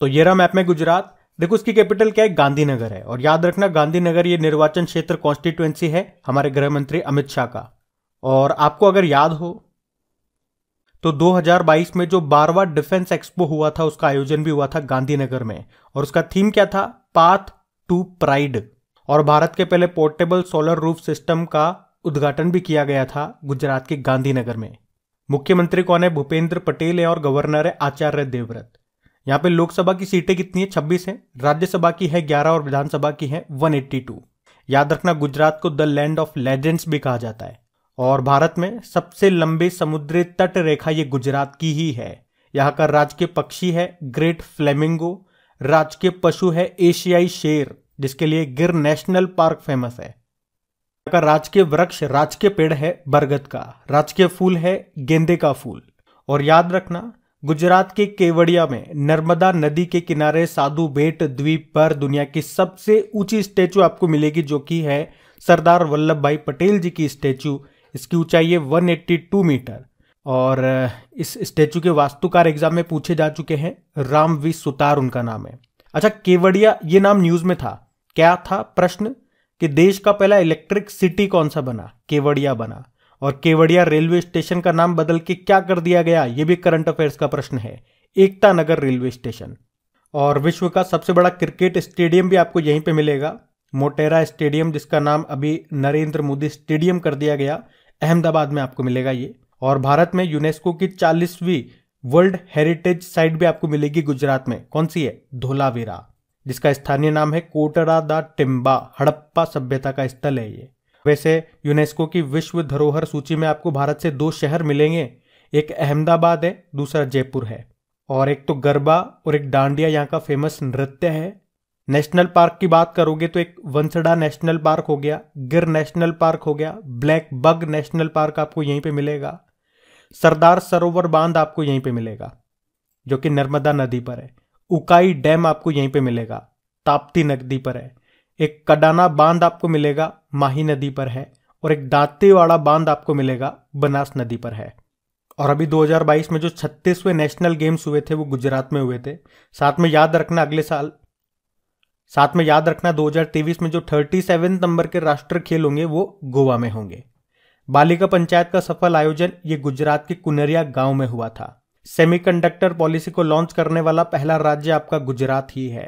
तो ये रहा मैप में गुजरात देखो उसकी कैपिटल क्या है गांधीनगर है और याद रखना गांधीनगर ये निर्वाचन क्षेत्र कॉन्स्टिट्युएंसी है हमारे गृह मंत्री अमित शाह का और आपको अगर याद हो तो 2022 में जो बारवा डिफेंस एक्सपो हुआ था उसका आयोजन भी हुआ था गांधीनगर में और उसका थीम क्या था पाथ टू प्राइड और भारत के पहले पोर्टेबल सोलर रूफ सिस्टम का उद्घाटन भी किया गया था गुजरात के गांधीनगर में मुख्यमंत्री कौन है भूपेंद्र पटेल है और गवर्नर है आचार्य देवव्रत यहाँ पे लोकसभा की सीटें कितनी है छब्बीस है राज्यसभा की है ग्यारह और विधानसभा की है वन याद रखना गुजरात को द लैंड ऑफ लेजेंड्स भी कहा जाता है और भारत में सबसे लंबे समुद्री तट रेखा ये गुजरात की ही है यहाँ का राजकीय पक्षी है ग्रेट फ्लेमिंगो राजकीय पशु है एशियाई शेर जिसके लिए गिर नेशनल पार्क फेमस है यहाँ का राजकीय वृक्ष राजकीय पेड़ है बरगद का राजकीय फूल है गेंदे का फूल और याद रखना गुजरात के केवड़िया में नर्मदा नदी के किनारे साधु बेट द्वीप पर दुनिया की सबसे ऊंची स्टैचू आपको मिलेगी जो कि है सरदार वल्लभ भाई पटेल जी की स्टैचू इसकी ऊंचाई है 182 मीटर और इस स्टैचू के वास्तुकार एग्जाम में पूछे जा चुके हैं राम वी सुतार उनका नाम है अच्छा केवड़िया ये नाम न्यूज में था क्या था प्रश्न कि देश का पहला इलेक्ट्रिक सिटी कौन सा बना केवड़िया बना और केवड़िया रेलवे स्टेशन का नाम बदल के क्या कर दिया गया यह भी करंट अफेयर्स का प्रश्न है एकता नगर रेलवे स्टेशन और विश्व का सबसे बड़ा क्रिकेट स्टेडियम भी आपको यहीं पे मिलेगा मोटेरा स्टेडियम जिसका नाम अभी नरेंद्र मोदी स्टेडियम कर दिया गया अहमदाबाद में आपको मिलेगा ये और भारत में यूनेस्को की चालीसवीं वर्ल्ड हेरिटेज साइट भी आपको मिलेगी गुजरात में कौन सी है धोलावीरा जिसका स्थानीय नाम है कोटरा द टिम्बा हड़प्पा सभ्यता का स्थल है ये वैसे यूनेस्को की विश्व धरोहर सूची में आपको भारत से दो शहर मिलेंगे एक अहमदाबाद है दूसरा जयपुर है और एक तो गरबा और एक डांडिया यहाँ का फेमस नृत्य है नेशनल पार्क की बात करोगे तो एक वंसडा नेशनल पार्क हो गया गिर नेशनल पार्क हो गया ब्लैक बग नेशनल पार्क आपको यहीं पे मिलेगा सरदार सरोवर बांध आपको यहीं पे मिलेगा जो कि नर्मदा नदी पर है उकाई डैम आपको यहीं पे मिलेगा ताप्ती नदी पर है एक कडाना बांध आपको मिलेगा माही नदी पर है और एक दातेवाड़ा बांध आपको मिलेगा बनास नदी पर है और अभी 2022 में जो छत्तीसवें नेशनल गेम्स हुए थे वो गुजरात में हुए थे साथ में याद रखना अगले साल साथ में याद रखना 2023 में जो थर्टी सेवन नंबर के राष्ट्रीय खेल होंगे वो गोवा में होंगे बालिका पंचायत का सफल आयोजन ये गुजरात के कुनरिया गांव में हुआ था सेमीकंडक्टर पॉलिसी को लॉन्च करने वाला पहला राज्य आपका गुजरात ही है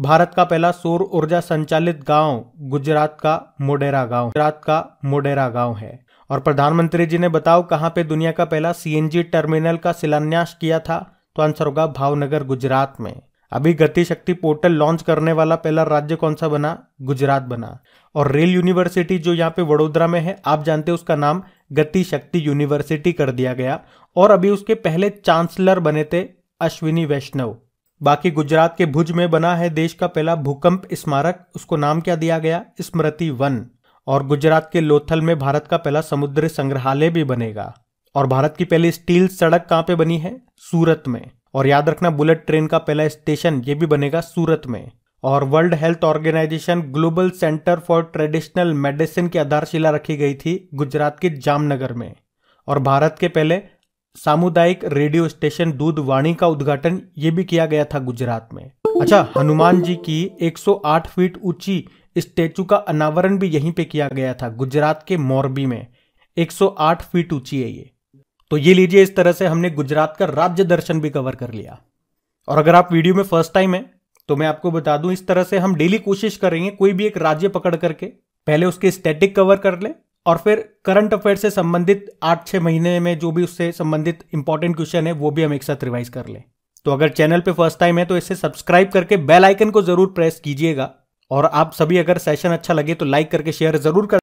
भारत का पहला सौर ऊर्जा संचालित गांव गुजरात का मोडेरा गांव गुजरात का मोडेरा गांव है और प्रधानमंत्री जी ने बताओ कहां पे दुनिया का पहला सीएनजी टर्मिनल का शिलान्यास किया था तो आंसर होगा भावनगर गुजरात में अभी गति शक्ति पोर्टल लॉन्च करने वाला पहला राज्य कौन सा बना गुजरात बना और रेल यूनिवर्सिटी जो यहाँ पे वडोदरा में है आप जानते हैं उसका नाम गति शक्ति यूनिवर्सिटी कर दिया गया और अभी उसके पहले चांसलर बने थे अश्विनी वैष्णव बाकी गुजरात के भुज में बना है देश का पहला भूकंप स्मारक उसको नाम क्या दिया गया स्मृति वन और गुजरात के लोथल में भारत का पहला समुद्र संग्रहालय भी बनेगा और भारत की पहली स्टील सड़क कहाँ पे बनी है सूरत में और याद रखना बुलेट ट्रेन का पहला स्टेशन ये भी बनेगा सूरत में और world health organisation global centre for traditional medicine की आधारशिला रखी गई थी गुजरात के जामनगर में और भारत के पहले सामुदायिक रेडियो स्टेशन दूध वाणी का उद्घाटन ये भी किया गया था गुजरात में अच्छा हनुमान जी की 108 फीट ऊंची स्टेचू का अनावरण भी यहीं पे किया गया था गुजरात के मोरबी में 108 फीट ऊंची है ये तो ये लीजिए इस तरह से हमने गुजरात का राज्य दर्शन भी कवर कर लिया और अगर आप वीडियो में फर्स्ट टाइम है तो मैं आपको बता दूं इस तरह से हम डेली कोशिश करेंगे कोई भी एक राज्य पकड़ करके पहले उसके स्टैटिक कवर कर ले और फिर करंट अफेयर से संबंधित आठ छः महीने में जो भी उससे संबंधित इंपॉर्टेंट क्वेश्चन है वो भी हम एक साथ रिवाइज कर लें तो अगर चैनल पे फर्स्ट टाइम है तो इसे सब्सक्राइब करके बेल आइकन को जरूर प्रेस कीजिएगा और आप सभी अगर सेशन अच्छा लगे तो लाइक करके शेयर जरूर कर